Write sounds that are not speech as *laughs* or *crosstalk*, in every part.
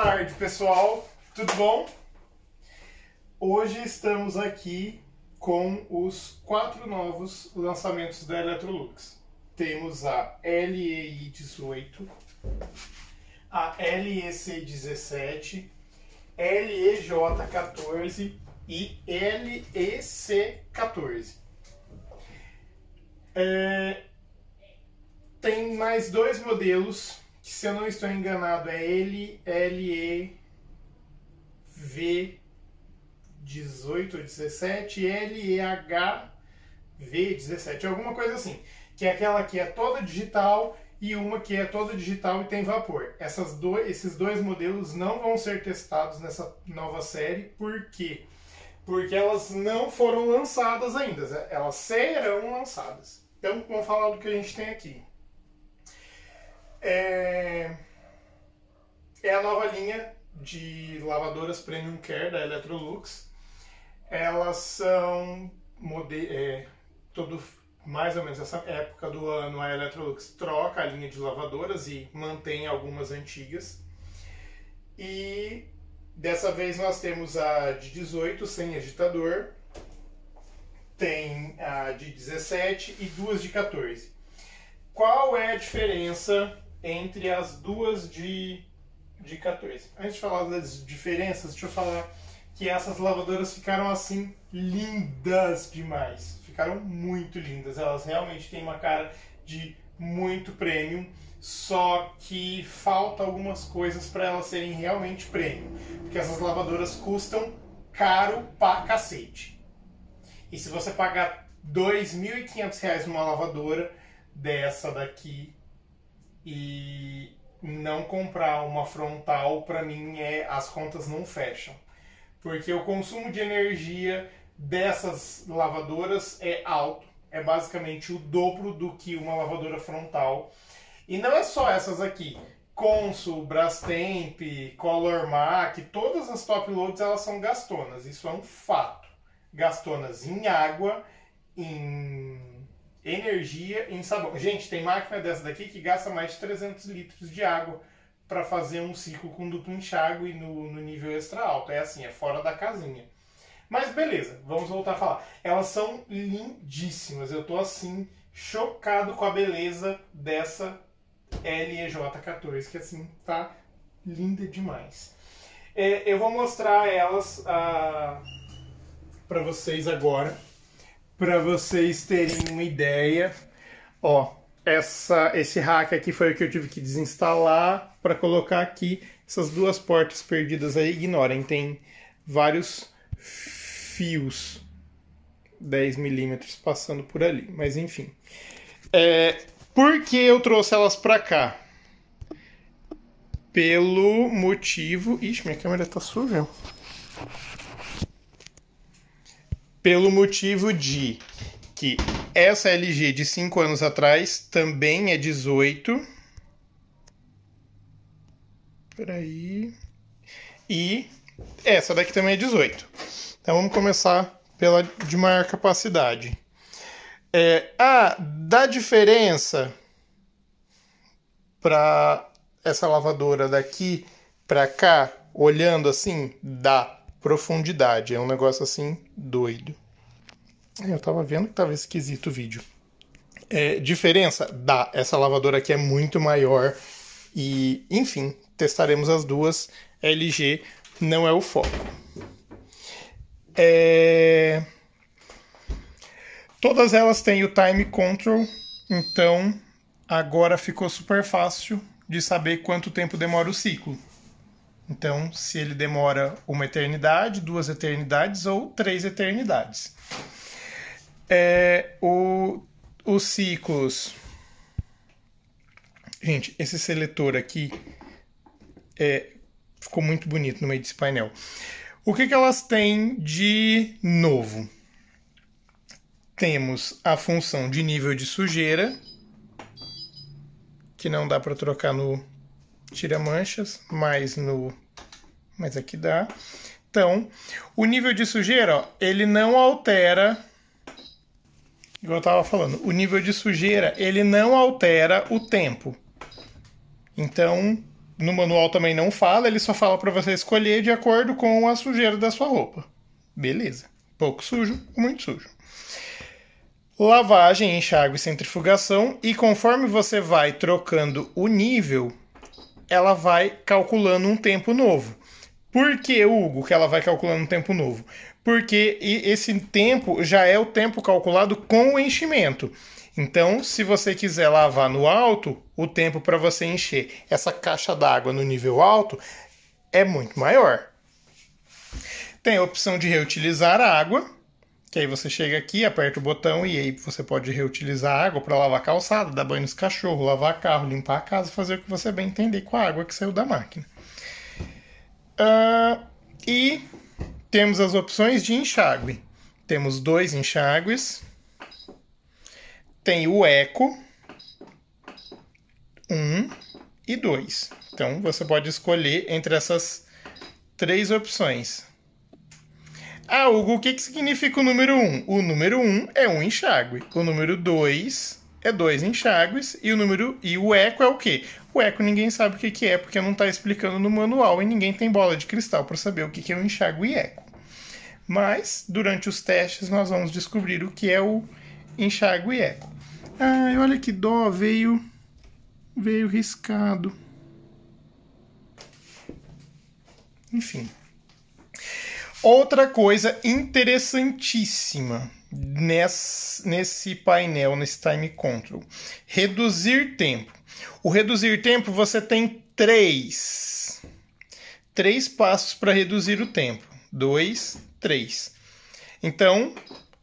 tarde, pessoal. Tudo bom? Hoje estamos aqui com os quatro novos lançamentos da Electrolux. Temos a LEI 18, a LEC 17, LEJ 14 e LEC 14. É... Tem mais dois modelos que se eu não estou enganado é ele LE V 18 ou 17, V 17, alguma coisa assim, que é aquela que é toda digital e uma que é toda digital e tem vapor. Essas dois, esses dois modelos não vão ser testados nessa nova série, por quê? Porque elas não foram lançadas ainda, elas serão lançadas. Então vamos falar do que a gente tem aqui é, é a nova linha de lavadoras Premium Care da Electrolux. Elas são mode... é, todo mais ou menos essa época do ano a Electrolux troca a linha de lavadoras e mantém algumas antigas. E dessa vez nós temos a de 18 sem agitador, tem a de 17 e duas de 14. Qual é a diferença entre as duas de, de 14. Antes de falar das diferenças, deixa eu falar que essas lavadoras ficaram assim lindas demais. Ficaram muito lindas. Elas realmente têm uma cara de muito premium, só que falta algumas coisas para elas serem realmente premium, porque essas lavadoras custam caro pra cacete. E se você pagar R$ 2.500 numa lavadora dessa daqui, e não comprar uma frontal, para mim, é as contas não fecham. Porque o consumo de energia dessas lavadoras é alto, é basicamente o dobro do que uma lavadora frontal. E não é só essas aqui. Consul, Brastemp, Colormac, todas as top loads elas são gastonas, isso é um fato. Gastonas em água, em energia em sabão. Gente, tem máquina dessa daqui que gasta mais de 300 litros de água para fazer um ciclo com duplo enxágue e no, no nível extra alto. É assim, é fora da casinha. Mas beleza, vamos voltar a falar. Elas são lindíssimas. Eu tô assim, chocado com a beleza dessa LEJ14, que assim tá linda demais. É, eu vou mostrar elas ah, para vocês agora para vocês terem uma ideia. Ó, essa, esse hack aqui foi o que eu tive que desinstalar para colocar aqui. Essas duas portas perdidas aí, ignorem, tem vários fios 10 milímetros passando por ali, mas enfim. É, por que eu trouxe elas para cá? Pelo motivo. Ixi, minha câmera tá suja pelo motivo de que essa LG de 5 anos atrás também é 18. Peraí. E essa daqui também é 18. Então vamos começar pela de maior capacidade. É, ah, dá diferença para essa lavadora daqui para cá, olhando assim, dá profundidade. É um negócio assim doido. É, eu tava vendo que tava esquisito o vídeo. É, diferença? Dá. Essa lavadora aqui é muito maior. E, enfim, testaremos as duas. LG não é o foco. É... Todas elas têm o time control, então agora ficou super fácil de saber quanto tempo demora o ciclo. Então, se ele demora uma eternidade, duas eternidades ou três eternidades. É, o, os ciclos. Gente, esse seletor aqui é, ficou muito bonito no meio desse painel. O que, que elas têm de novo? Temos a função de nível de sujeira, que não dá para trocar no tira manchas, mais no, mas aqui dá. Então, o nível de sujeira, ó, ele não altera, igual eu estava falando, o nível de sujeira, ele não altera o tempo. Então, no manual também não fala, ele só fala para você escolher de acordo com a sujeira da sua roupa. Beleza. Pouco sujo, muito sujo. Lavagem, enxágue e centrifugação. E conforme você vai trocando o nível, ela vai calculando um tempo novo. Por que, Hugo, que ela vai calculando um tempo novo? Porque esse tempo já é o tempo calculado com o enchimento. Então, se você quiser lavar no alto, o tempo para você encher essa caixa d'água no nível alto é muito maior. Tem a opção de reutilizar a água, que aí você chega aqui, aperta o botão e aí você pode reutilizar a água para lavar a calçada, dar banho nos cachorros, lavar carro, limpar a casa, fazer o que você bem entender com a água que saiu da máquina. Uh, e temos as opções de enxágue. Temos dois enxágues. Tem o eco 1 um e 2. Então você pode escolher entre essas três opções. Ah, Hugo, o que, que significa o número 1? Um? O número 1 um é um enxágue. O número 2 é dois enxágues. E o número. E o eco é o quê? O eco ninguém sabe o que, que é, porque não está explicando no manual e ninguém tem bola de cristal para saber o que, que é um enxágue e eco. Mas, durante os testes, nós vamos descobrir o que é o enxágue e eco. Ai, olha que dó, veio. Veio riscado. Enfim. Outra coisa interessantíssima nesse, nesse painel, nesse time control, reduzir tempo. O reduzir tempo você tem três, três passos para reduzir o tempo. Dois, três. Então,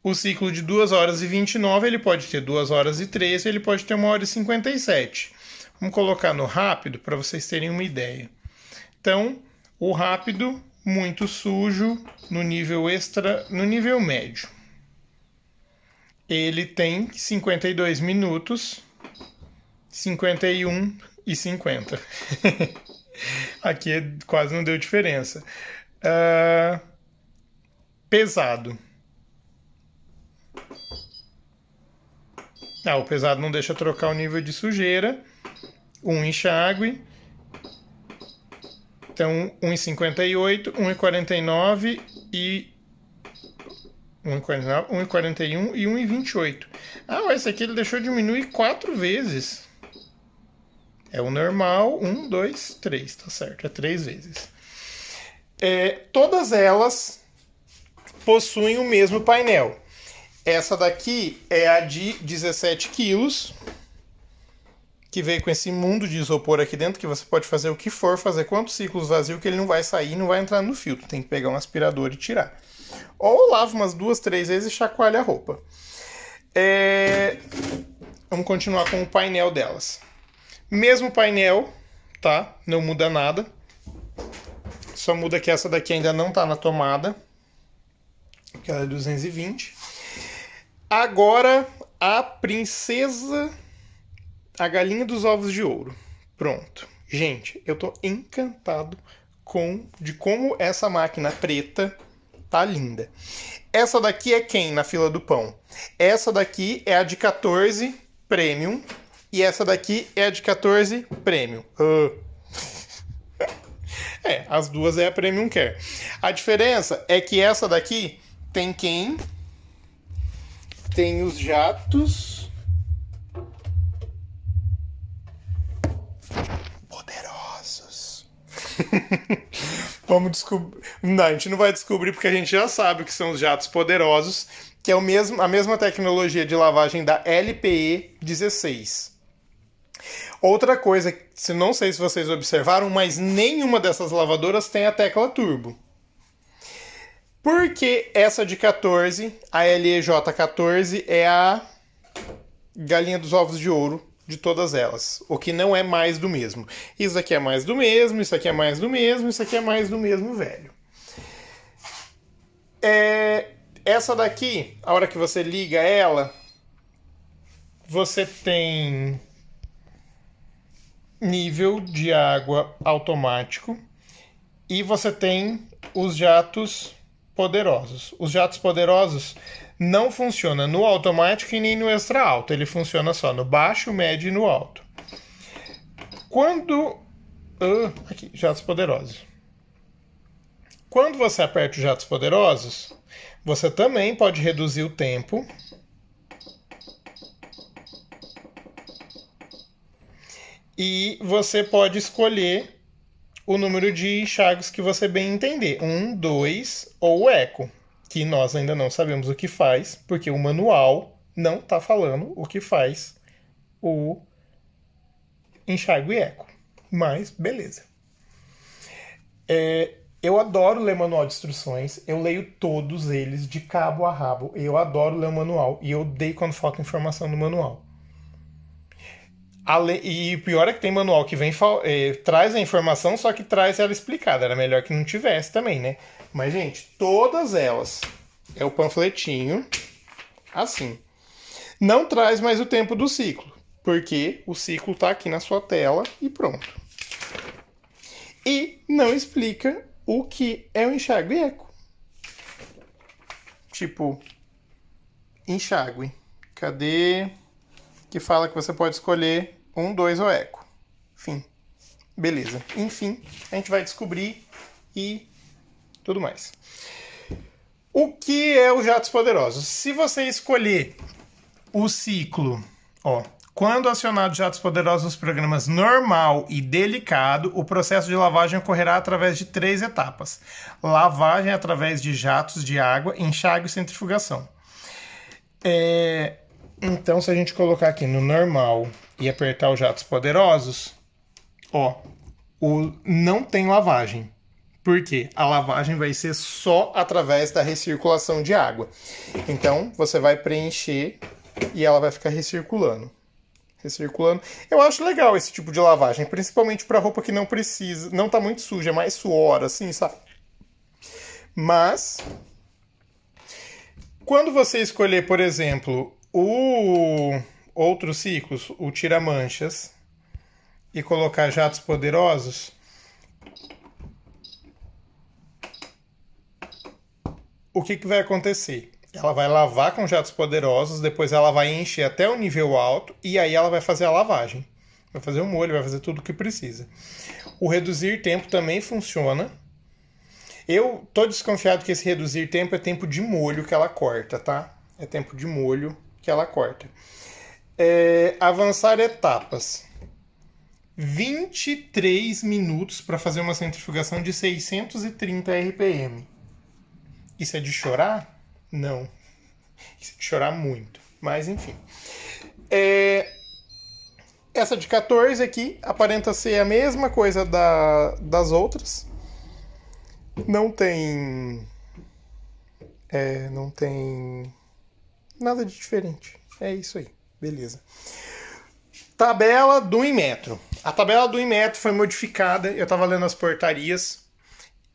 o ciclo de 2 horas e 29, ele pode ter 2 horas e 13, ele pode ter 1 hora e 57. Vamos colocar no rápido para vocês terem uma ideia. Então, o rápido muito sujo no nível extra, no nível médio. Ele tem 52 minutos, 51 e 50. *laughs* Aqui é, quase não deu diferença. Uh, pesado. Ah, o pesado não deixa trocar o nível de sujeira. Um enxágue então, 1,58, 1,49 e 1,41 e 1,28. Ah, esse aqui ele deixou diminuir quatro vezes. É o normal, 1, 2, 3, tá certo, é três vezes. É, todas elas possuem o mesmo painel. Essa daqui é a de 17 quilos que veio com esse mundo de isopor aqui dentro, que você pode fazer o que for, fazer quantos ciclos vazio que ele não vai sair, não vai entrar no filtro. Tem que pegar um aspirador e tirar. Ou lava umas duas, três vezes e chacoalha a roupa. É... Vamos continuar com o painel delas. Mesmo painel, tá? Não muda nada. Só muda que essa daqui ainda não tá na tomada. Que ela é 220. Agora, a princesa a Galinha dos Ovos de Ouro. Pronto. Gente, eu tô encantado com de como essa máquina preta tá linda. Essa daqui é quem na fila do pão? Essa daqui é a de 14 Premium e essa daqui é a de 14 Premium. Uh. *laughs* é, as duas é a Premium Care. A diferença é que essa daqui tem quem tem os jatos *laughs* Vamos descobrir. Não, a gente não vai descobrir porque a gente já sabe que são os jatos poderosos, que é o mesmo, a mesma tecnologia de lavagem da LPE 16. Outra coisa, se não sei se vocês observaram, mas nenhuma dessas lavadoras tem a tecla turbo. Porque essa de 14, a LEJ14, é a galinha dos ovos de ouro de todas elas, o que não é mais do mesmo. Isso aqui é mais do mesmo, isso aqui é mais do mesmo, isso aqui é mais do mesmo velho. É, essa daqui, a hora que você liga ela, você tem nível de água automático e você tem os jatos poderosos. Os jatos poderosos não funciona no automático e nem no extra alto, ele funciona só no baixo, médio e no alto. Quando uh, aqui, jatos poderosos. Quando você aperta os jatos poderosos, você também pode reduzir o tempo. E você pode escolher o número de enxagos que você bem entender. Um, dois ou eco, que nós ainda não sabemos o que faz, porque o manual não está falando o que faz o enxago e eco. Mas beleza. É, eu adoro ler manual de instruções, eu leio todos eles de cabo a rabo. Eu adoro ler o manual e eu odeio quando falta informação no manual e o pior é que tem manual que vem eh, traz a informação, só que traz ela explicada. Era melhor que não tivesse também, né? Mas, gente, todas elas é o panfletinho assim. Não traz mais o tempo do ciclo, porque o ciclo está aqui na sua tela e pronto. E não explica o que é o enxágue eco. Tipo, enxágue. Cadê? Que fala que você pode escolher 1, 2 ou eco. Fim. Beleza. Enfim, a gente vai descobrir e tudo mais. O que é o jatos poderosos? Se você escolher o ciclo, ó, quando acionado jatos poderosos nos programas normal e delicado, o processo de lavagem ocorrerá através de três etapas: lavagem através de jatos de água, enxágue e centrifugação. É... Então, se a gente colocar aqui no normal e apertar os jatos poderosos, ó, o, não tem lavagem. Por quê? A lavagem vai ser só através da recirculação de água. Então, você vai preencher e ela vai ficar recirculando. Recirculando. Eu acho legal esse tipo de lavagem, principalmente para roupa que não precisa, não tá muito suja, é mais suor, assim, sabe? Mas, quando você escolher, por exemplo, o outros ciclos, o tira-manchas, e colocar jatos poderosos, o que, que vai acontecer? Ela vai lavar com jatos poderosos, depois ela vai encher até o nível alto e aí ela vai fazer a lavagem. Vai fazer o molho, vai fazer tudo o que precisa. O reduzir tempo também funciona. Eu tô desconfiado que esse reduzir tempo é tempo de molho que ela corta, tá? É tempo de molho que ela corta. É, avançar etapas. 23 minutos para fazer uma centrifugação de 630 RPM. Isso é de chorar? Não. Isso é de chorar muito. Mas enfim. É... Essa de 14 aqui aparenta ser a mesma coisa da... das outras. Não tem. É, não tem. Nada de diferente. É isso aí. Beleza. Tabela do Inmetro. A tabela do Inmetro foi modificada, eu estava lendo as portarias,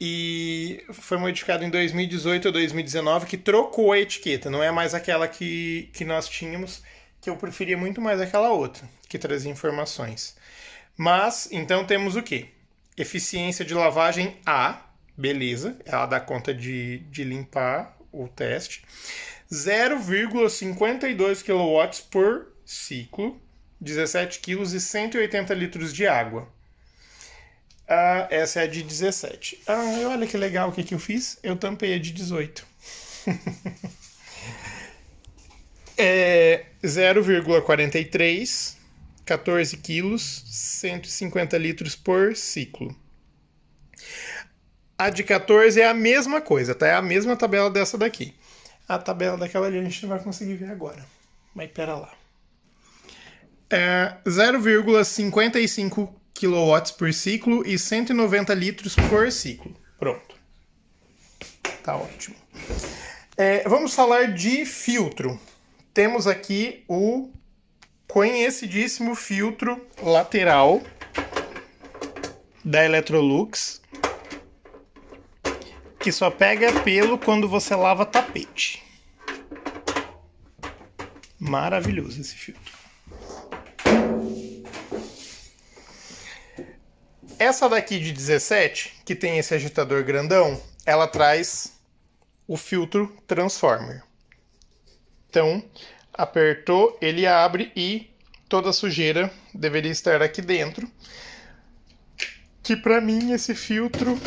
e foi modificada em 2018 ou 2019, que trocou a etiqueta, não é mais aquela que, que nós tínhamos, que eu preferia muito mais aquela outra, que trazia informações. Mas, então temos o quê? Eficiência de lavagem A, beleza, ela dá conta de, de limpar o teste. 0,52 kW por ciclo, 17 kg e 180 litros de água. Ah, essa é a de 17. Ah, olha que legal o que, que eu fiz. Eu tampei a de 18. *laughs* é 0,43, 14 quilos, 150 litros por ciclo. A de 14 é a mesma coisa, tá? É a mesma tabela dessa daqui. A tabela daquela ali a gente não vai conseguir ver agora. Mas pera lá. É 0,55 kW por ciclo e 190 litros por ciclo. Pronto. Tá ótimo. É, vamos falar de filtro. Temos aqui o conhecidíssimo filtro lateral da Electrolux, que só pega pelo quando você lava tapete. Maravilhoso esse filtro. Essa daqui de 17, que tem esse agitador grandão, ela traz o filtro Transformer. Então, apertou, ele abre e toda a sujeira deveria estar aqui dentro. Que para mim esse filtro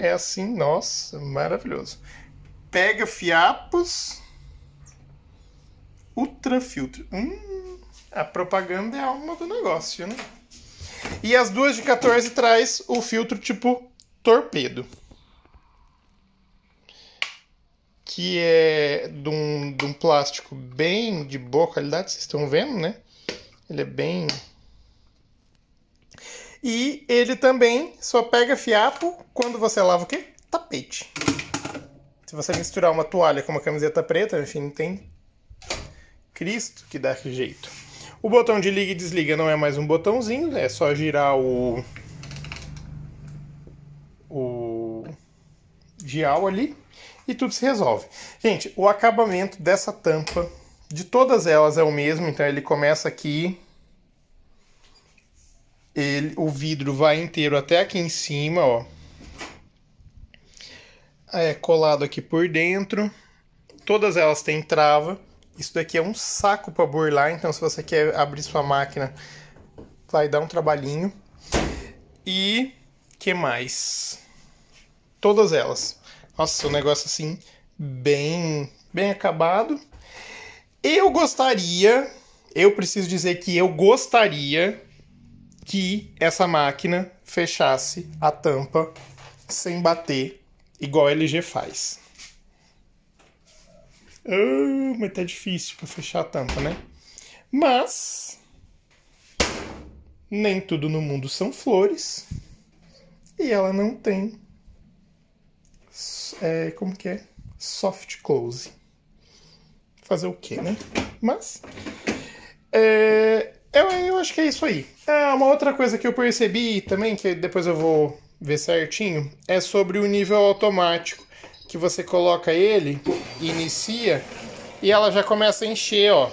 é assim, nossa, maravilhoso. Pega fiapos. Ultrafiltro. Hum, a propaganda é a alma do negócio, né? E as duas de 14 traz o filtro tipo torpedo. Que é de um, de um plástico bem de boa qualidade, vocês estão vendo, né? Ele é bem e ele também só pega fiapo quando você lava o quê? Tapete. Se você misturar uma toalha com uma camiseta preta, enfim, não tem Cristo que dá jeito. O botão de liga e desliga não é mais um botãozinho, é só girar o o dial ali e tudo se resolve. Gente, o acabamento dessa tampa, de todas elas é o mesmo, então ele começa aqui ele, o vidro vai inteiro até aqui em cima, ó. É colado aqui por dentro. Todas elas têm trava. Isso daqui é um saco para burlar, então se você quer abrir sua máquina, vai dar um trabalhinho. E que mais? Todas elas. Nossa, um negócio assim bem, bem acabado. Eu gostaria, eu preciso dizer que eu gostaria que essa máquina fechasse a tampa sem bater, igual a LG faz. Oh, mas tá difícil para fechar a tampa, né? Mas nem tudo no mundo são flores e ela não tem é, como que é soft close fazer o quê né mas é, eu, eu acho que é isso aí. Ah, uma outra coisa que eu percebi também, que depois eu vou ver certinho, é sobre o nível automático. Que você coloca ele, inicia, e ela já começa a encher, ó.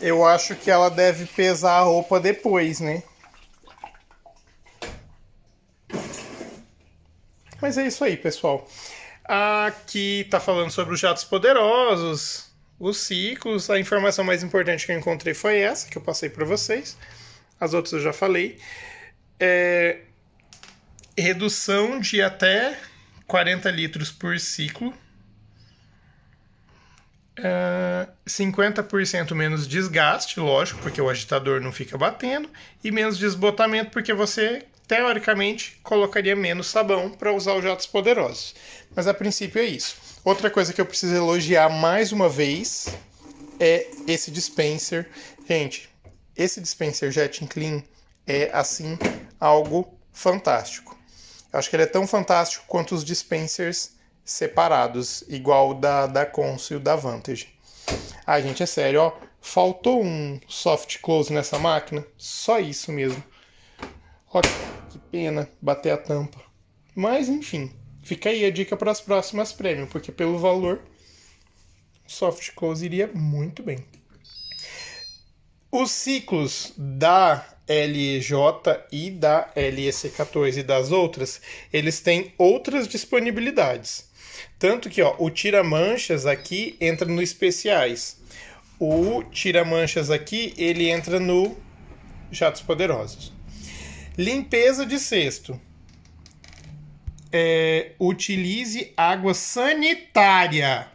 Eu acho que ela deve pesar a roupa depois, né? Mas é isso aí, pessoal. Aqui tá falando sobre os jatos poderosos os ciclos. A informação mais importante que eu encontrei foi essa, que eu passei para vocês. As outras eu já falei. É... redução de até 40 litros por ciclo. É... 50% menos desgaste, lógico, porque o agitador não fica batendo, e menos desbotamento, porque você teoricamente colocaria menos sabão para usar os jatos poderosos. Mas a princípio é isso. Outra coisa que eu preciso elogiar mais uma vez é esse dispenser. Gente, esse dispenser Jet Clean é assim algo fantástico. Eu acho que ele é tão fantástico quanto os dispensers separados, igual da da Consul e da Vantage. Ah, gente, é sério, ó, faltou um soft close nessa máquina, só isso mesmo. Ó, que pena bater a tampa. Mas enfim, Fica aí a dica para as próximas prêmio, porque pelo valor, soft close iria muito bem. Os ciclos da LJ e da LEC14 e das outras, eles têm outras disponibilidades. Tanto que ó, o tira-manchas aqui entra no especiais. O tira-manchas aqui, ele entra no jatos poderosos. Limpeza de cesto é, utilize água sanitária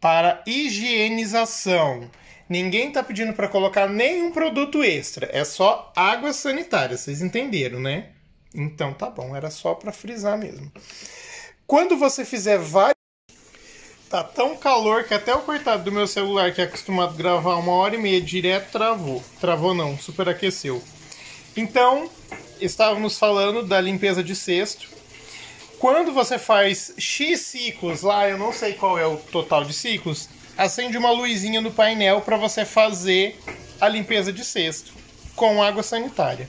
para higienização. Ninguém está pedindo para colocar nenhum produto extra, é só água sanitária, vocês entenderam, né? Então tá bom, era só para frisar mesmo. Quando você fizer vários Tá tão calor que até o coitado do meu celular que é acostumado a gravar uma hora e meia direto travou. Travou não, superaqueceu. Então, estávamos falando da limpeza de cesto quando você faz X ciclos lá, eu não sei qual é o total de ciclos, acende uma luzinha no painel para você fazer a limpeza de cesto com água sanitária.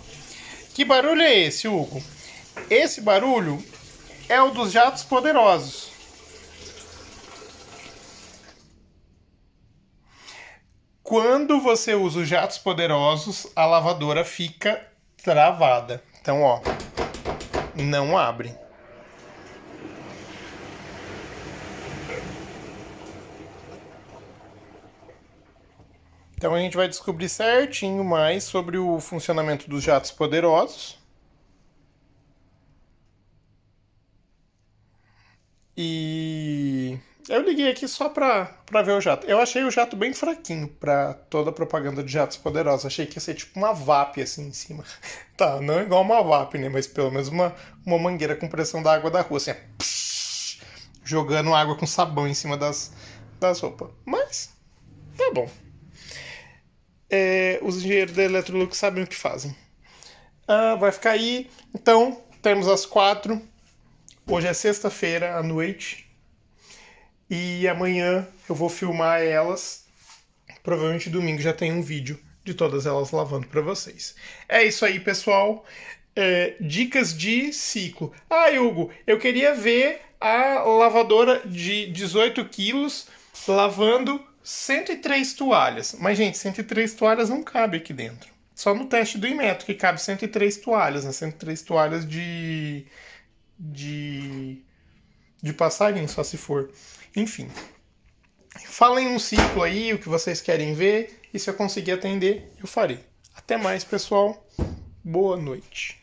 Que barulho é esse, Hugo? Esse barulho é o dos jatos poderosos. Quando você usa os jatos poderosos, a lavadora fica travada. Então, ó, não abre. Então a gente vai descobrir certinho mais sobre o funcionamento dos jatos poderosos. E eu liguei aqui só para ver o jato. Eu achei o jato bem fraquinho para toda a propaganda de jatos poderosos. Achei que ia ser tipo uma VAP assim em cima. *laughs* Tá, não igual uma VAP, né? Mas pelo menos uma, uma mangueira com pressão da água da rua, assim, psh, jogando água com sabão em cima das, das roupas. Mas tá bom é, os engenheiros da Electrolux sabem o que fazem. Ah, vai ficar aí. Então, temos as quatro. Hoje é sexta-feira à noite. E amanhã eu vou filmar elas. Provavelmente domingo já tem um vídeo de todas elas lavando para vocês. É isso aí, pessoal. É, dicas de ciclo. Ah, Hugo, eu queria ver a lavadora de 18 quilos lavando 103 toalhas. Mas, gente, 103 toalhas não cabe aqui dentro. Só no teste do Imeto que cabe 103 toalhas, né? 103 toalhas de. de. de passarinho, só se for. Enfim. Falem um ciclo aí, o que vocês querem ver, e se eu conseguir atender, eu farei. Até mais, pessoal. Boa noite.